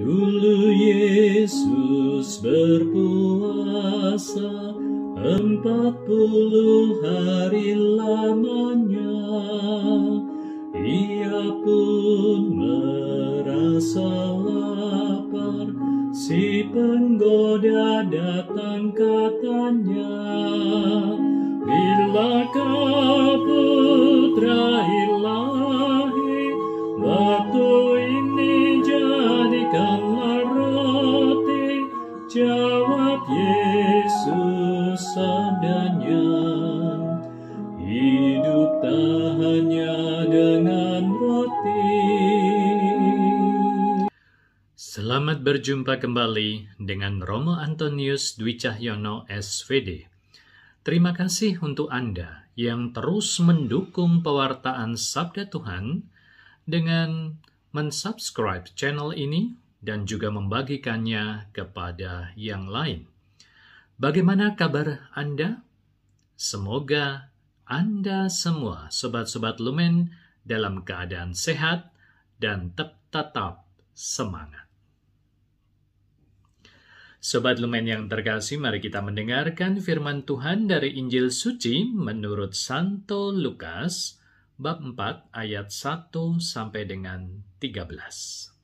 Dulu Yesus berpuasa empat puluh hari lamanya. Ia pun merasa lapar, si penggoda datang katanya, Bila kau putra Yesus Hidup tak dengan roti Selamat berjumpa kembali dengan Romo Antonius Dwi Cahyono SVD. Terima kasih untuk Anda yang terus mendukung pewartaan Sabda Tuhan dengan mensubscribe channel ini dan juga membagikannya kepada yang lain. Bagaimana kabar Anda? Semoga Anda semua, sobat-sobat Lumen, dalam keadaan sehat dan tetap semangat. Sobat Lumen yang terkasih, mari kita mendengarkan firman Tuhan dari Injil Suci menurut Santo Lukas, bab 4 ayat 1 sampai dengan 13.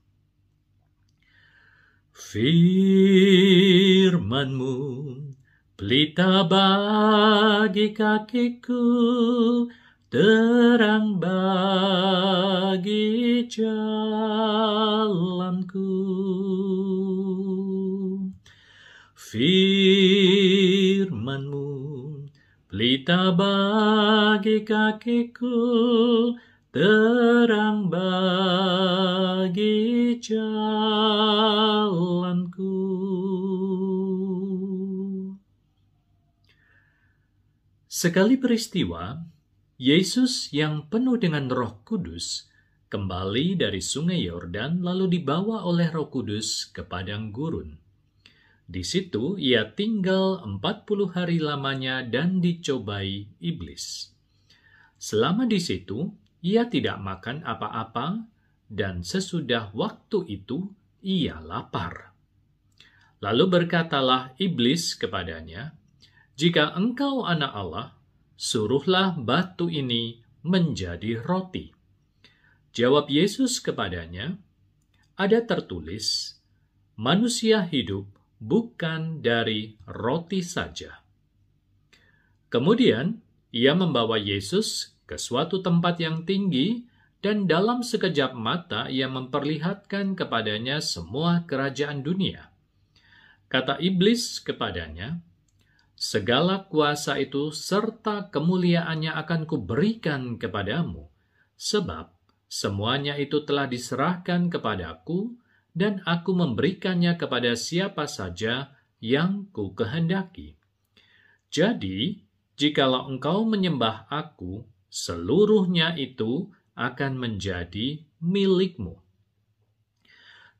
Firmanmu pelita bagi kakiku, terang bagi jalanku. Firmanmu pelita bagi kakiku, terang bagi sebagai jalanku. Sekali peristiwa, Yesus yang penuh dengan Roh Kudus kembali dari Sungai Yordan, lalu dibawa oleh Roh Kudus ke padang gurun. Di situ ia tinggal 40 hari lamanya dan dicobai iblis. Selama di situ, ia tidak makan apa-apa dan sesudah waktu itu ia lapar. Lalu berkatalah iblis kepadanya, "Jika engkau anak Allah, suruhlah batu ini menjadi roti." Jawab Yesus kepadanya, "Ada tertulis: Manusia hidup bukan dari roti saja." Kemudian ia membawa Yesus ke suatu tempat yang tinggi dan dalam sekejap mata ia memperlihatkan kepadanya semua kerajaan dunia. Kata iblis kepadanya, Segala kuasa itu serta kemuliaannya akan kuberikan kepadamu, sebab semuanya itu telah diserahkan kepadaku, dan aku memberikannya kepada siapa saja yang ku kehendaki. Jadi, jikalau engkau menyembah aku, seluruhnya itu akan menjadi milikmu.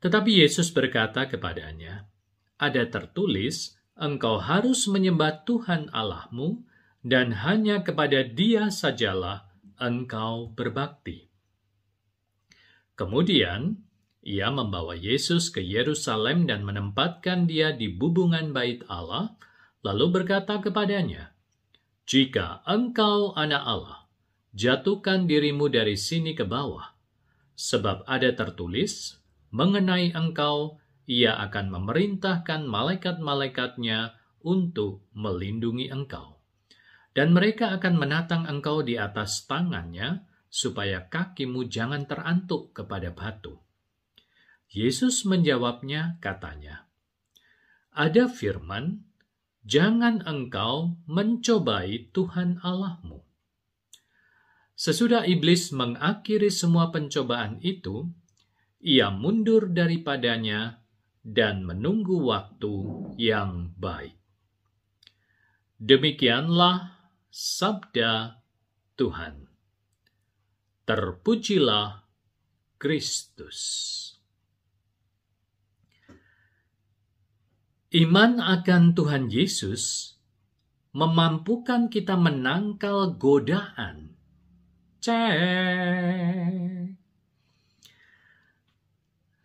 Tetapi Yesus berkata kepadanya, "Ada tertulis, engkau harus menyembah Tuhan Allahmu, dan hanya kepada Dia sajalah engkau berbakti." Kemudian ia membawa Yesus ke Yerusalem dan menempatkan Dia di bubungan Bait Allah, lalu berkata kepadanya, "Jika engkau Anak Allah, jatuhkan dirimu dari sini ke bawah, sebab ada tertulis, mengenai engkau, ia akan memerintahkan malaikat-malaikatnya untuk melindungi engkau. Dan mereka akan menatang engkau di atas tangannya, supaya kakimu jangan terantuk kepada batu. Yesus menjawabnya, katanya, Ada firman, jangan engkau mencobai Tuhan Allahmu. Sesudah iblis mengakhiri semua pencobaan itu, ia mundur daripadanya dan menunggu waktu yang baik. Demikianlah sabda Tuhan. Terpujilah Kristus. Iman akan Tuhan Yesus memampukan kita menangkal godaan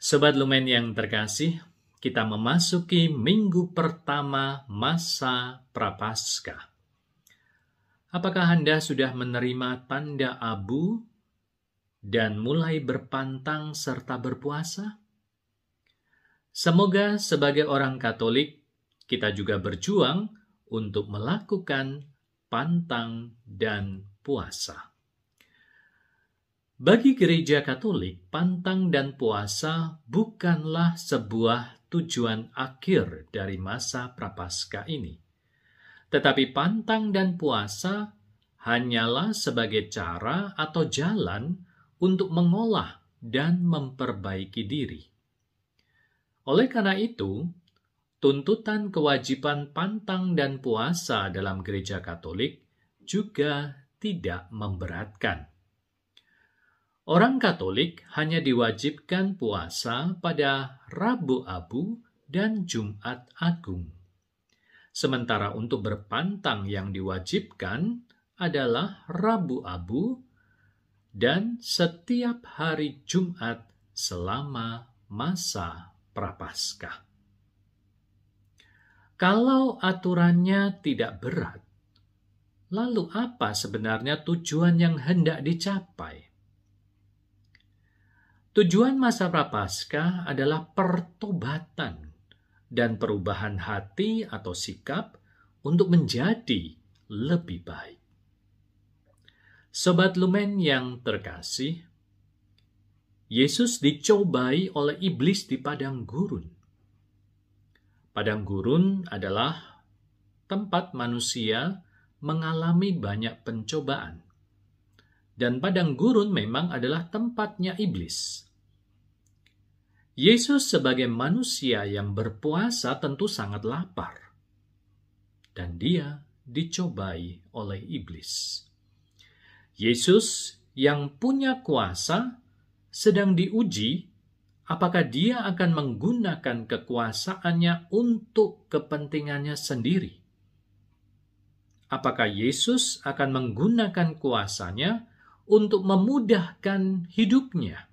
Sobat Lumen yang terkasih, kita memasuki minggu pertama masa Prapaskah. Apakah Anda sudah menerima tanda abu dan mulai berpantang serta berpuasa? Semoga sebagai orang Katolik kita juga berjuang untuk melakukan pantang dan puasa. Bagi gereja Katolik, pantang dan puasa bukanlah sebuah tujuan akhir dari masa Prapaskah ini. Tetapi pantang dan puasa hanyalah sebagai cara atau jalan untuk mengolah dan memperbaiki diri. Oleh karena itu, tuntutan kewajiban pantang dan puasa dalam gereja Katolik juga tidak memberatkan. Orang Katolik hanya diwajibkan puasa pada Rabu Abu dan Jumat Agung. Sementara untuk berpantang yang diwajibkan adalah Rabu Abu dan setiap hari Jumat selama masa Prapaskah. Kalau aturannya tidak berat, lalu apa sebenarnya tujuan yang hendak dicapai? Tujuan masa prapaskah adalah pertobatan dan perubahan hati atau sikap untuk menjadi lebih baik. Sobat Lumen yang terkasih, Yesus dicobai oleh iblis di padang gurun. Padang gurun adalah tempat manusia mengalami banyak pencobaan dan padang gurun memang adalah tempatnya iblis. Yesus sebagai manusia yang berpuasa tentu sangat lapar. Dan dia dicobai oleh iblis. Yesus yang punya kuasa sedang diuji apakah dia akan menggunakan kekuasaannya untuk kepentingannya sendiri. Apakah Yesus akan menggunakan kuasanya untuk memudahkan hidupnya.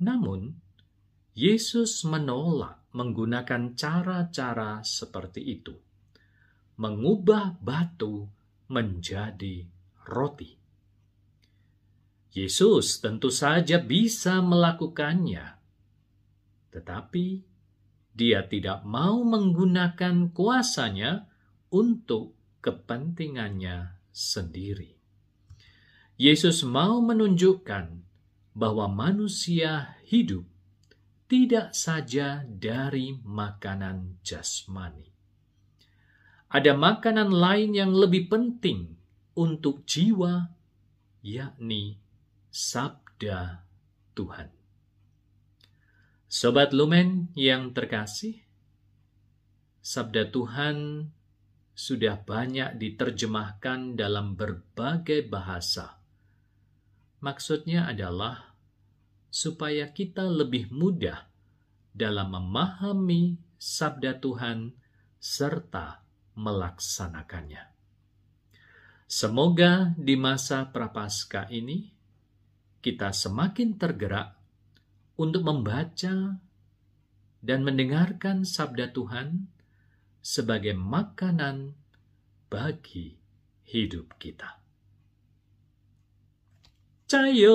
Namun, Yesus menolak menggunakan cara-cara seperti itu, mengubah batu menjadi roti. Yesus tentu saja bisa melakukannya, tetapi dia tidak mau menggunakan kuasanya untuk kepentingannya sendiri. Yesus mau menunjukkan bahwa manusia hidup tidak saja dari makanan jasmani. Ada makanan lain yang lebih penting untuk jiwa, yakni sabda Tuhan. Sobat Lumen yang terkasih, sabda Tuhan sudah banyak diterjemahkan dalam berbagai bahasa Maksudnya adalah supaya kita lebih mudah dalam memahami sabda Tuhan serta melaksanakannya. Semoga di masa prapaskah ini kita semakin tergerak untuk membaca dan mendengarkan sabda Tuhan sebagai makanan bagi hidup kita. ちゃいよ